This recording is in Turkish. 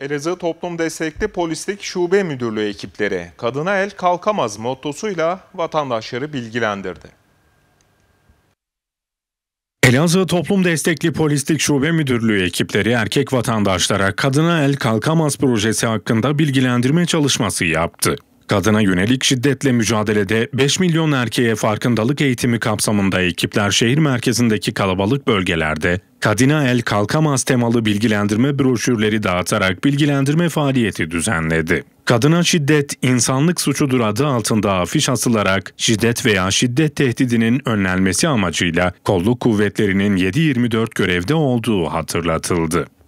Elazığ Toplum Destekli Polislik Şube Müdürlüğü ekipleri Kadına El Kalkamaz mottosuyla vatandaşları bilgilendirdi. Elazığ Toplum Destekli Polislik Şube Müdürlüğü ekipleri erkek vatandaşlara Kadına El Kalkamaz projesi hakkında bilgilendirme çalışması yaptı. Kadına yönelik şiddetle mücadelede 5 milyon erkeğe farkındalık eğitimi kapsamında ekipler şehir merkezindeki kalabalık bölgelerde Kadına El Kalkamaz temalı bilgilendirme broşürleri dağıtarak bilgilendirme faaliyeti düzenledi. Kadına şiddet insanlık suçudur adı altında afiş asılarak şiddet veya şiddet tehdidinin önlenmesi amacıyla kolluk kuvvetlerinin 7-24 görevde olduğu hatırlatıldı.